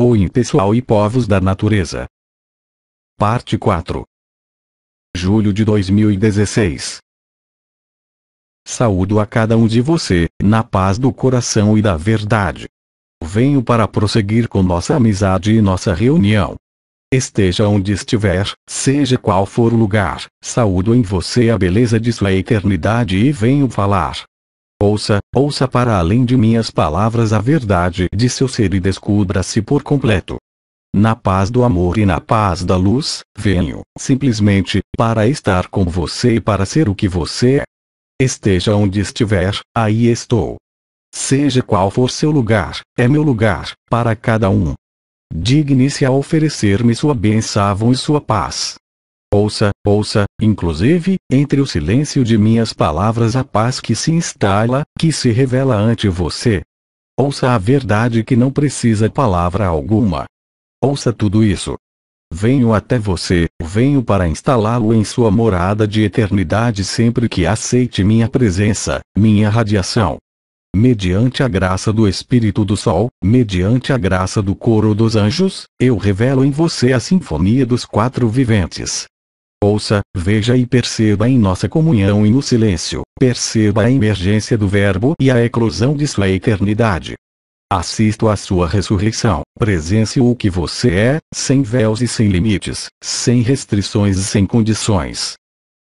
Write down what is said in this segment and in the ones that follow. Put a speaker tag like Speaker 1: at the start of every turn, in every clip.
Speaker 1: ou impessoal e povos da natureza. Parte 4. Julho de 2016. Saúdo
Speaker 2: a cada um de você, na paz do coração e da verdade. Venho para prosseguir com nossa amizade e nossa reunião. Esteja onde estiver, seja qual for o lugar, saúdo em você a beleza de sua eternidade e venho falar, Ouça, ouça para além de minhas palavras a verdade de seu ser e descubra-se por completo. Na paz do amor e na paz da luz, venho, simplesmente, para estar com você e para ser o que você é. Esteja onde estiver, aí estou. Seja qual for seu lugar, é meu lugar, para cada um. Digne-se a oferecer-me sua bênção e sua paz. Ouça, ouça, inclusive, entre o silêncio de minhas palavras a paz que se instala, que se revela ante você. Ouça a verdade que não precisa palavra alguma. Ouça tudo isso. Venho até você, venho para instalá-lo em sua morada de eternidade sempre que aceite minha presença, minha radiação. Mediante a graça do Espírito do Sol, mediante a graça do coro dos anjos, eu revelo em você a sinfonia dos quatro viventes, Ouça, veja e perceba em nossa comunhão e no silêncio, perceba a emergência do Verbo e a eclosão de sua eternidade. Assisto à sua ressurreição, presencie o que você é, sem véus e sem limites, sem restrições e sem condições.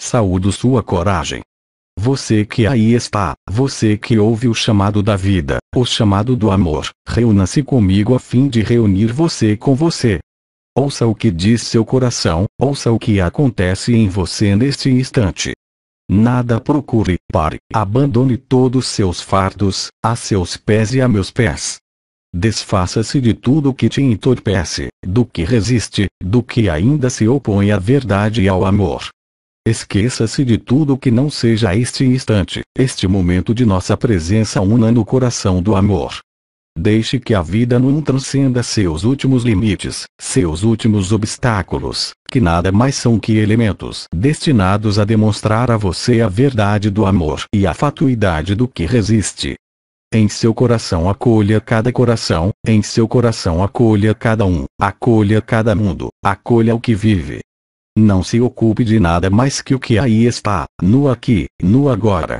Speaker 2: Saúdo sua coragem. Você que aí está, você que ouve o chamado da vida, o chamado do amor, reúna-se comigo a fim de reunir você com você, Ouça o que diz seu coração, ouça o que acontece em você neste instante. Nada procure, pare, abandone todos seus fardos, a seus pés e a meus pés. Desfaça-se de tudo que te entorpece, do que resiste, do que ainda se opõe à verdade e ao amor. Esqueça-se de tudo que não seja este instante, este momento de nossa presença una no coração do amor. Deixe que a vida não transcenda seus últimos limites, seus últimos obstáculos, que nada mais são que elementos destinados a demonstrar a você a verdade do amor e a fatuidade do que resiste. Em seu coração acolha cada coração, em seu coração acolha cada um, acolha cada mundo, acolha o que vive. Não se ocupe de nada mais que o que aí está, no aqui, no agora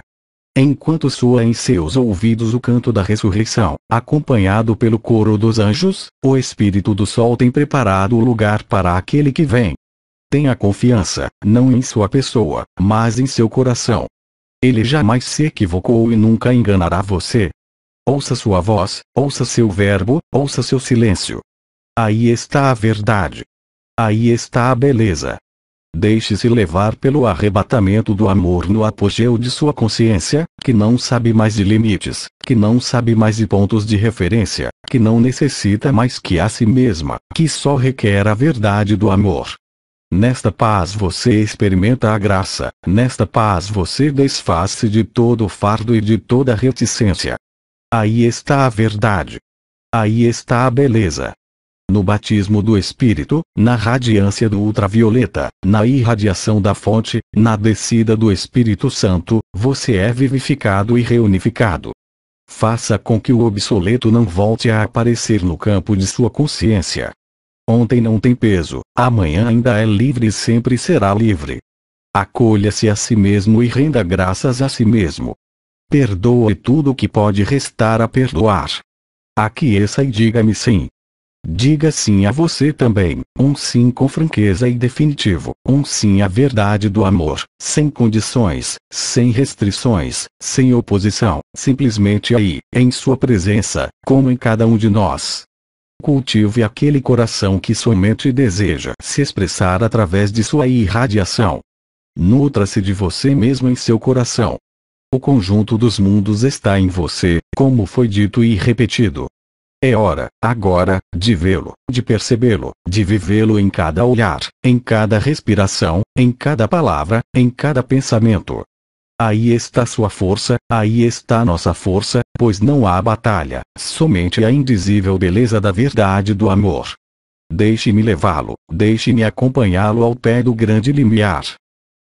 Speaker 2: enquanto soa em seus ouvidos o canto da ressurreição, acompanhado pelo coro dos anjos, o Espírito do Sol tem preparado o lugar para aquele que vem. Tenha confiança, não em sua pessoa, mas em seu coração. Ele jamais se equivocou e nunca enganará você. Ouça sua voz, ouça seu verbo, ouça seu silêncio. Aí está a verdade. Aí está a beleza. Deixe-se levar pelo arrebatamento do amor no apogeu de sua consciência, que não sabe mais de limites, que não sabe mais de pontos de referência, que não necessita mais que a si mesma, que só requer a verdade do amor. Nesta paz você experimenta a graça, nesta paz você desfaz-se de todo o fardo e de toda reticência. Aí está a verdade. Aí está a beleza no batismo do espírito, na radiância do ultravioleta, na irradiação da fonte, na descida do Espírito Santo, você é vivificado e reunificado. Faça com que o obsoleto não volte a aparecer no campo de sua consciência. Ontem não tem peso, amanhã ainda é livre e sempre será livre. Acolha-se a si mesmo e renda graças a si mesmo. Perdoe tudo o que pode restar a perdoar. Aqueça e diga-me sim. Diga sim a você também, um sim com franqueza e definitivo, um sim à verdade do amor, sem condições, sem restrições, sem oposição, simplesmente aí, em sua presença, como em cada um de nós. Cultive aquele coração que somente deseja se expressar através de sua irradiação. Nutra-se de você mesmo em seu coração. O conjunto dos mundos está em você, como foi dito e repetido. É hora, agora, de vê-lo, de percebê-lo, de vivê-lo em cada olhar, em cada respiração, em cada palavra, em cada pensamento. Aí está sua força, aí está nossa força, pois não há batalha, somente a indizível beleza da verdade do amor. Deixe-me levá-lo, deixe-me acompanhá-lo ao pé do grande limiar.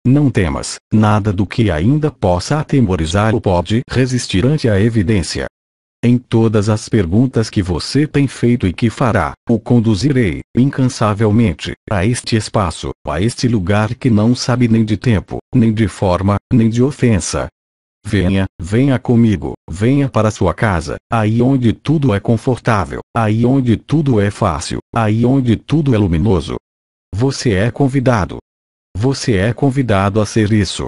Speaker 2: Não temas, nada do que ainda possa atemorizar o pode resistir ante a evidência. Em todas as perguntas que você tem feito e que fará, o conduzirei, incansavelmente, a este espaço, a este lugar que não sabe nem de tempo, nem de forma, nem de ofensa. Venha, venha comigo, venha para sua casa, aí onde tudo é confortável, aí onde tudo é fácil, aí onde tudo é luminoso. Você é convidado. Você é convidado a ser isso.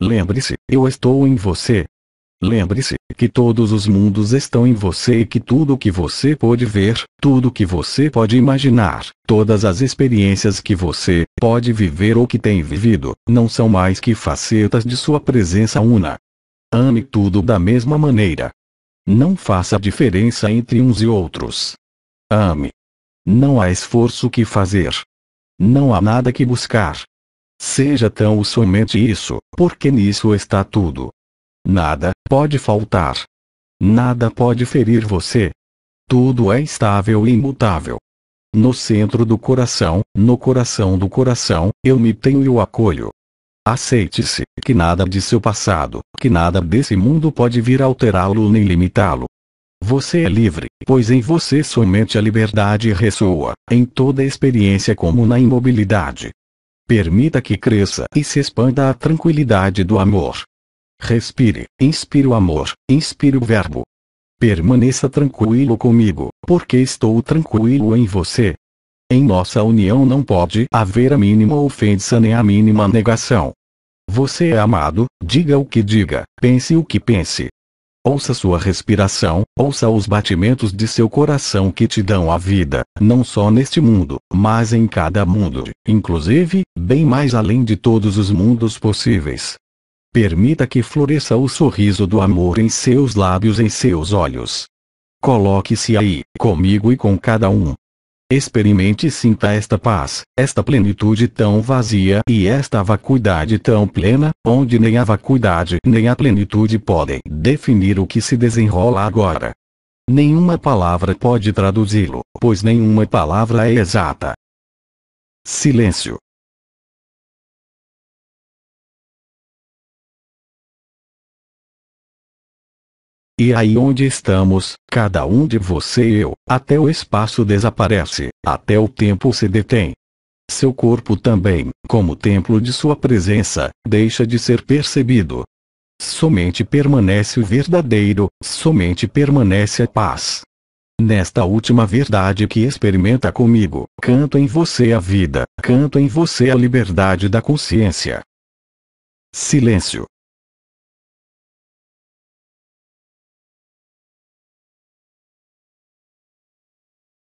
Speaker 2: Lembre-se, eu estou em você, Lembre-se que todos os mundos estão em você e que tudo o que você pode ver, tudo o que você pode imaginar, todas as experiências que você pode viver ou que tem vivido, não são mais que facetas de sua presença una. Ame tudo da mesma maneira. Não faça diferença entre uns e outros. Ame. Não há esforço que fazer. Não há nada que buscar. Seja tão somente isso, porque nisso está tudo. Nada pode faltar. Nada pode ferir você. Tudo é estável e imutável. No centro do coração, no coração do coração, eu me tenho e o acolho. Aceite-se, que nada de seu passado, que nada desse mundo pode vir alterá-lo nem limitá-lo. Você é livre, pois em você somente a liberdade ressoa, em toda experiência como na imobilidade. Permita que cresça e se expanda a tranquilidade do amor. Respire, inspire o amor, inspire o Verbo. Permaneça tranquilo comigo, porque estou tranquilo em você. Em nossa união não pode haver a mínima ofensa nem a mínima negação. Você é amado, diga o que diga, pense o que pense. Ouça sua respiração, ouça os batimentos de seu coração que te dão a vida, não só neste mundo, mas em cada mundo, inclusive, bem mais além de todos os mundos possíveis. Permita que floresça o sorriso do amor em seus lábios, em seus olhos. Coloque-se aí, comigo e com cada um. Experimente e sinta esta paz, esta plenitude tão vazia e esta vacuidade tão plena, onde nem a vacuidade nem a plenitude podem definir o que se desenrola agora. Nenhuma palavra pode traduzi-lo,
Speaker 1: pois nenhuma palavra é exata. Silêncio. E aí onde estamos, cada um de você e eu, até o
Speaker 2: espaço desaparece, até o tempo se detém. Seu corpo também, como templo de sua presença, deixa de ser percebido. Somente permanece o verdadeiro, somente permanece a paz. Nesta última verdade que experimenta comigo, canto em você a vida, canto em você a liberdade
Speaker 1: da consciência. Silêncio.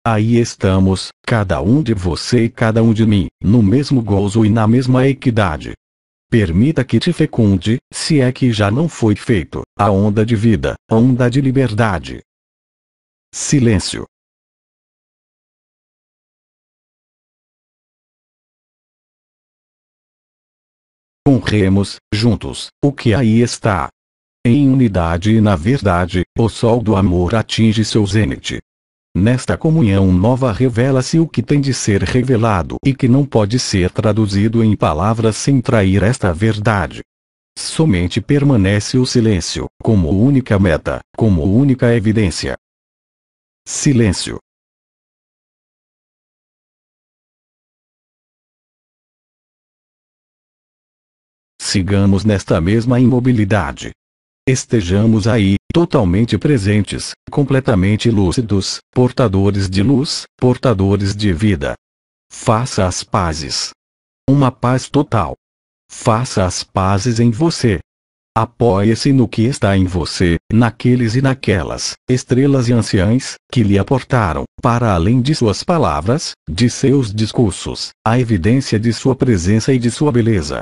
Speaker 1: Aí estamos, cada um de você e cada um de mim, no mesmo gozo e na mesma
Speaker 2: equidade. Permita que te fecunde, se é que já não foi feito, a
Speaker 1: onda de vida, a onda de liberdade. Silêncio. Honremos, juntos, o que aí está. Em
Speaker 2: unidade e na verdade, o sol do amor atinge seu zênite. Nesta comunhão nova revela-se o que tem de ser revelado e que não pode ser traduzido em palavras sem trair esta verdade. Somente permanece o silêncio, como
Speaker 1: única meta, como única evidência. Silêncio. Sigamos nesta mesma imobilidade, estejamos
Speaker 2: aí, totalmente presentes, completamente lúcidos, portadores de luz, portadores de vida. Faça as pazes. Uma paz total. Faça as pazes em você. Apoie-se no que está em você, naqueles e naquelas, estrelas e anciãs, que lhe aportaram, para além de suas palavras, de seus discursos, a evidência de sua presença e de sua beleza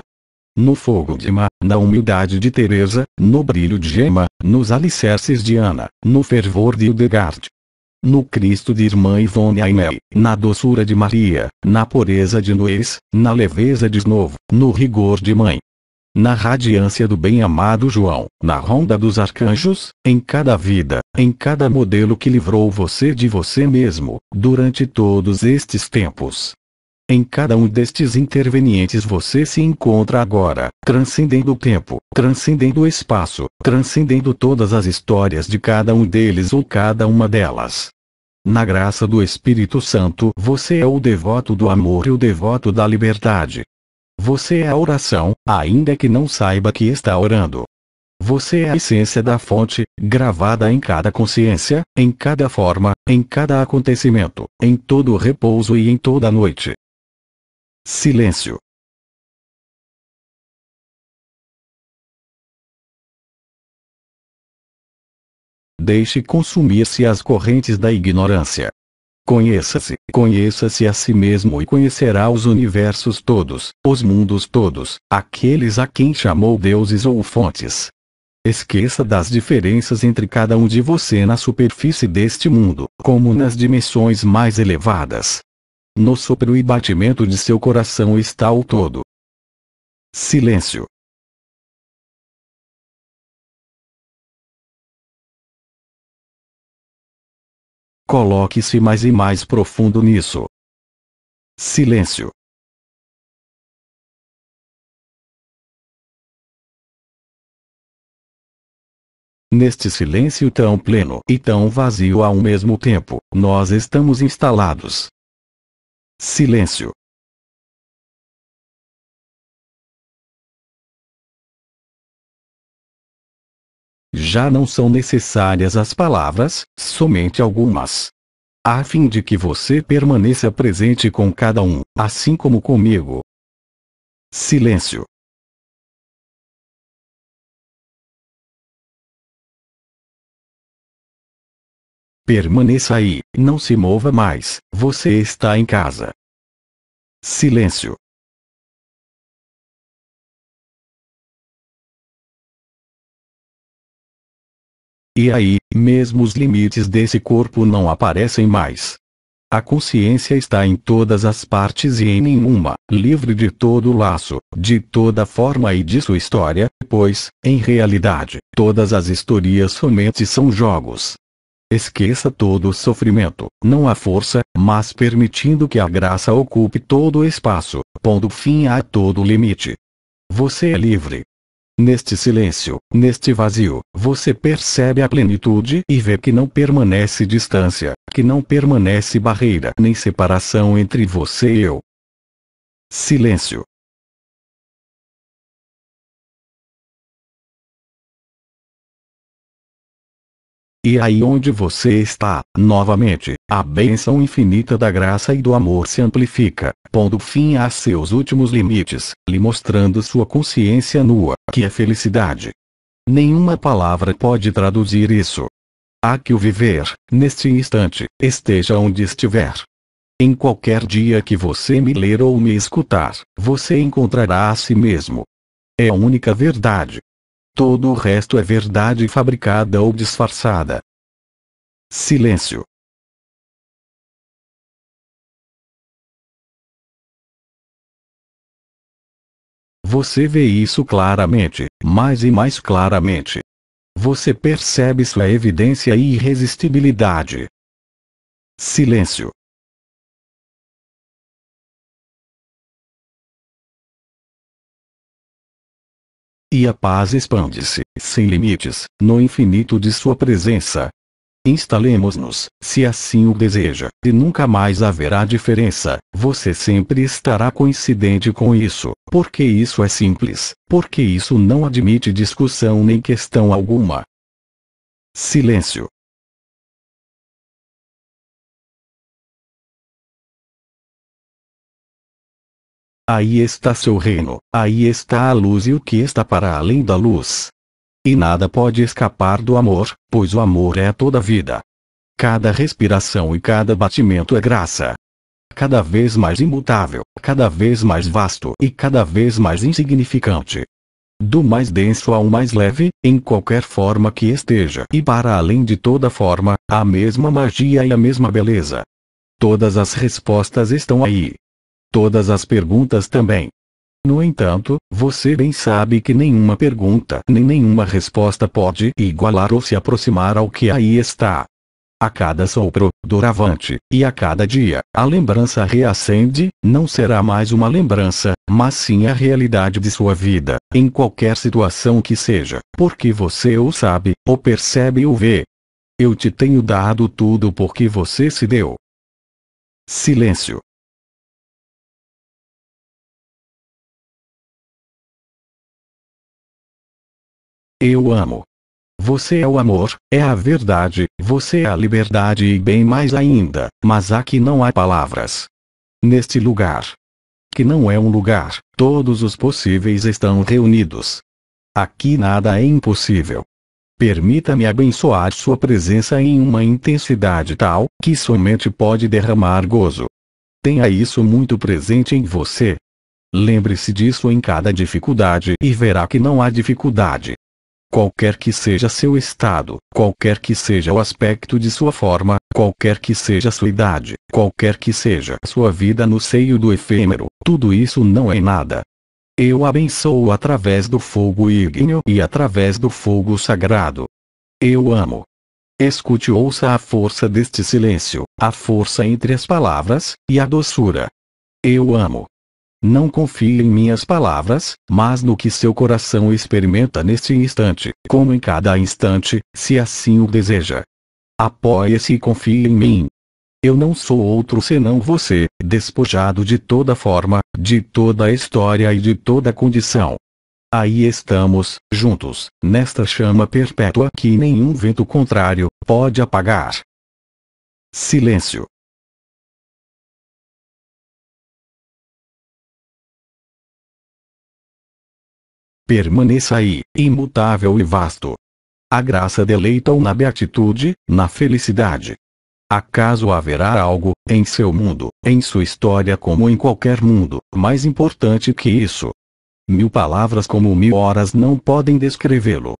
Speaker 2: no fogo de Ma, na humildade de Teresa, no brilho de Gema, nos alicerces de Ana, no fervor de Hildegard. No Cristo de irmã Ivone Aimé, na doçura de Maria, na pureza de Noês, na leveza de Novo, no rigor de mãe. Na radiância do bem-amado João, na ronda dos arcanjos, em cada vida, em cada modelo que livrou você de você mesmo, durante todos estes tempos. Em cada um destes intervenientes você se encontra agora, transcendendo o tempo, transcendendo o espaço, transcendendo todas as histórias de cada um deles ou cada uma delas. Na graça do Espírito Santo, você é o devoto do amor e o devoto da liberdade. Você é a oração, ainda que não saiba que está orando. Você é a essência da fonte, gravada em cada consciência, em cada forma, em cada acontecimento,
Speaker 1: em todo repouso e em toda noite silêncio Deixe consumir-se as correntes da ignorância.
Speaker 2: Conheça-se, conheça-se a si mesmo e conhecerá os universos todos, os mundos todos, aqueles a quem chamou deuses ou fontes. Esqueça das diferenças entre cada um de você na superfície deste mundo, como nas dimensões
Speaker 1: mais elevadas no sopro e batimento de seu coração está o todo. Silêncio. Coloque-se mais e mais profundo nisso. Silêncio. Neste silêncio tão pleno e tão vazio ao mesmo tempo, nós estamos instalados. Silêncio Já não são necessárias as palavras, somente algumas. A fim de que você permaneça presente com cada um, assim como comigo. Silêncio. Permaneça aí, não se mova mais, você está em casa. Silêncio. E aí, mesmo os limites desse corpo não aparecem mais.
Speaker 2: A consciência está em todas as partes e em nenhuma, livre de todo o laço, de toda forma e de sua história, pois, em realidade, todas as historias somente são jogos. Esqueça todo o sofrimento, não a força, mas permitindo que a graça ocupe todo o espaço, pondo fim a todo limite. Você é livre. Neste silêncio, neste vazio, você percebe a plenitude e vê que não permanece distância, que não permanece
Speaker 1: barreira nem separação entre você e eu. Silêncio. E aí onde você está, novamente, a bênção
Speaker 2: infinita da graça e do amor se amplifica, pondo fim a seus últimos limites, lhe mostrando sua consciência nua, que é felicidade. Nenhuma palavra pode traduzir isso. Há que o viver, neste instante, esteja onde estiver. Em qualquer dia que você me ler ou me escutar, você encontrará a si mesmo. É a única verdade. Todo o resto é verdade
Speaker 1: fabricada ou disfarçada. Silêncio. Você vê isso claramente, mais e mais claramente. Você percebe sua evidência e irresistibilidade. Silêncio. E a paz expande-se, sem limites, no
Speaker 2: infinito de sua presença. Instalemos-nos, se assim o deseja, e nunca mais haverá diferença, você sempre estará coincidente com isso, porque
Speaker 1: isso é simples, porque isso não admite discussão nem questão alguma. Silêncio. Aí está seu reino, aí está a luz e o que está para além da luz. E nada pode escapar
Speaker 2: do amor, pois o amor é toda vida. Cada respiração e cada batimento é graça. Cada vez mais imutável, cada vez mais vasto e cada vez mais insignificante. Do mais denso ao mais leve, em qualquer forma que esteja, e para além de toda forma, a mesma magia e a mesma beleza. Todas as respostas estão aí todas as perguntas também. No entanto, você bem sabe que nenhuma pergunta nem nenhuma resposta pode igualar ou se aproximar ao que aí está. A cada sopro, doravante, e a cada dia, a lembrança reacende, não será mais uma lembrança, mas sim a realidade de sua vida, em qualquer situação que seja, porque você o sabe, ou
Speaker 1: percebe ou vê. Eu te tenho dado tudo porque você se deu. Silêncio. Eu amo. Você é o amor, é a verdade, você é a liberdade e bem mais ainda, mas aqui
Speaker 2: não há palavras. Neste lugar, que não é um lugar, todos os possíveis estão reunidos. Aqui nada é impossível. Permita-me abençoar sua presença em uma intensidade tal que somente pode derramar gozo. Tenha isso muito presente em você. Lembre-se disso em cada dificuldade e verá que não há dificuldade qualquer que seja seu estado, qualquer que seja o aspecto de sua forma, qualquer que seja sua idade, qualquer que seja sua vida no seio do efêmero, tudo isso não é nada. Eu abençoo através do fogo ígneo e através do fogo sagrado. Eu amo. Escute ouça a força deste silêncio, a força entre as palavras, e a doçura. Eu amo. Não confie em minhas palavras, mas no que seu coração experimenta neste instante, como em cada instante, se assim o deseja. Apoie-se e confie em mim. Eu não sou outro senão você, despojado de toda forma, de toda história e de toda condição. Aí estamos, juntos, nesta chama perpétua que
Speaker 1: nenhum vento contrário pode apagar. Silêncio. permaneça aí, imutável e vasto. A graça
Speaker 2: deleita-o na beatitude, na felicidade. Acaso haverá algo, em seu mundo, em sua história como em qualquer mundo, mais importante que isso? Mil palavras como mil horas não podem descrevê-lo.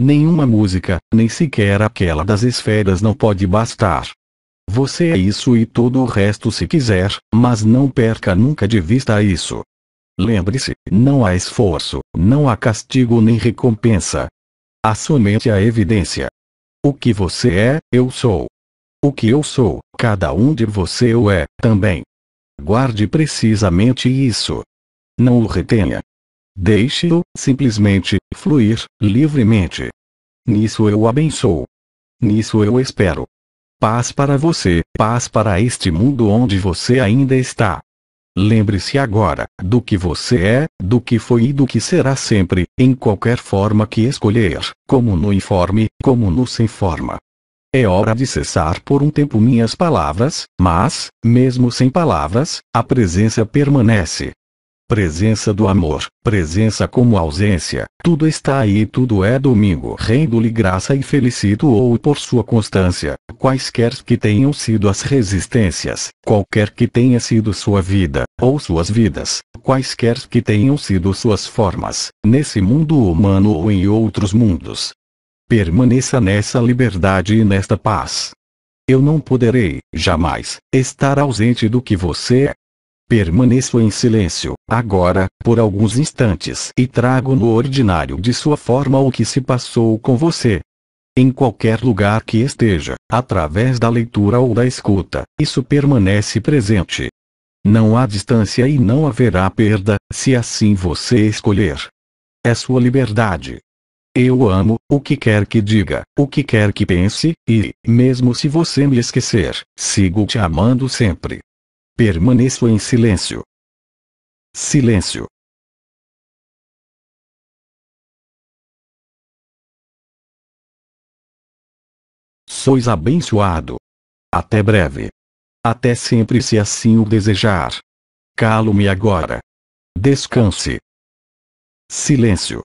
Speaker 2: Nenhuma música, nem sequer aquela das esferas não pode bastar. Você é isso e todo o resto se quiser, mas não perca nunca de vista isso. Lembre-se, não há esforço, não há castigo nem recompensa. Há somente a evidência. O que você é, eu sou. O que eu sou, cada um de você o é, também. Guarde precisamente isso. Não o retenha. Deixe-o, simplesmente, fluir, livremente. Nisso eu abençoo. Nisso eu espero. Paz para você, paz para este mundo onde você ainda está. Lembre-se agora do que você é, do que foi e do que será sempre, em qualquer forma que escolher, como no informe, como no sem forma. É hora de cessar por um tempo minhas palavras, mas, mesmo sem palavras, a presença permanece presença do amor, presença como ausência, tudo está aí e tudo é domingo. Rendo-lhe graça e felicito-o por sua constância, quaisquer que tenham sido as resistências, qualquer que tenha sido sua vida, ou suas vidas, quaisquer que tenham sido suas formas, nesse mundo humano ou em outros mundos. Permaneça nessa liberdade e nesta paz. Eu não poderei, jamais, estar ausente do que você é, Permaneço em silêncio, agora, por alguns instantes e trago no ordinário de sua forma o que se passou com você. Em qualquer lugar que esteja, através da leitura ou da escuta, isso permanece presente. Não há distância e não haverá perda, se assim você escolher. É sua liberdade. Eu amo, o que quer que diga, o que quer que pense, e, mesmo se você me esquecer, sigo te amando
Speaker 1: sempre. Permaneço em silêncio. Silêncio. Sois abençoado. Até breve. Até sempre se assim o desejar. Calo-me agora. Descanse. Silêncio.